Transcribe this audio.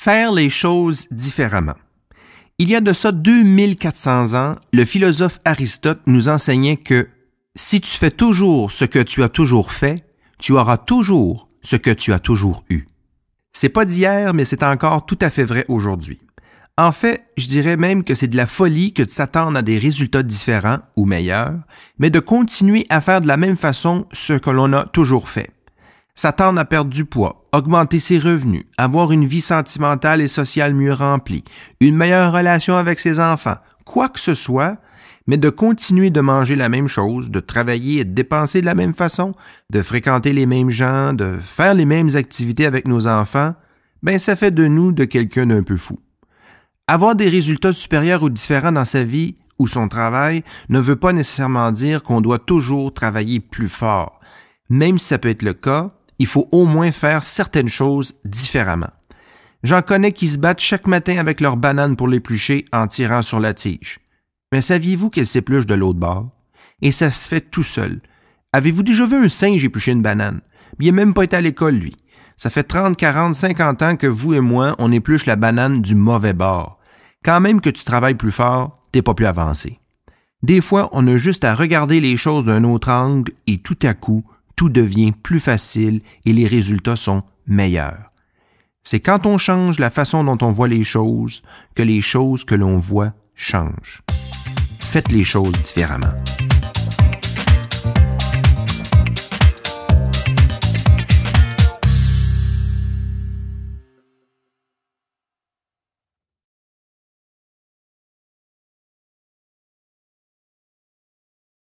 Faire les choses différemment. Il y a de ça 2400 ans, le philosophe Aristote nous enseignait que si tu fais toujours ce que tu as toujours fait, tu auras toujours ce que tu as toujours eu. C'est pas d'hier, mais c'est encore tout à fait vrai aujourd'hui. En fait, je dirais même que c'est de la folie que de s'attendre à des résultats différents ou meilleurs, mais de continuer à faire de la même façon ce que l'on a toujours fait s'attendre à perdre du poids, augmenter ses revenus, avoir une vie sentimentale et sociale mieux remplie, une meilleure relation avec ses enfants, quoi que ce soit, mais de continuer de manger la même chose, de travailler et de dépenser de la même façon, de fréquenter les mêmes gens, de faire les mêmes activités avec nos enfants, ben ça fait de nous de quelqu'un d'un peu fou. Avoir des résultats supérieurs ou différents dans sa vie ou son travail ne veut pas nécessairement dire qu'on doit toujours travailler plus fort. Même si ça peut être le cas, il faut au moins faire certaines choses différemment. J'en connais qui se battent chaque matin avec leur banane pour l'éplucher en tirant sur la tige. Mais saviez-vous qu'elle s'épluche de l'autre bord? Et ça se fait tout seul. Avez-vous déjà vu un singe éplucher une banane? Il n'est même pas été à l'école, lui. Ça fait 30, 40, 50 ans que vous et moi, on épluche la banane du mauvais bord. Quand même que tu travailles plus fort, t'es pas plus avancé. Des fois, on a juste à regarder les choses d'un autre angle et tout à coup, tout devient plus facile et les résultats sont meilleurs. C'est quand on change la façon dont on voit les choses que les choses que l'on voit changent. Faites les choses différemment.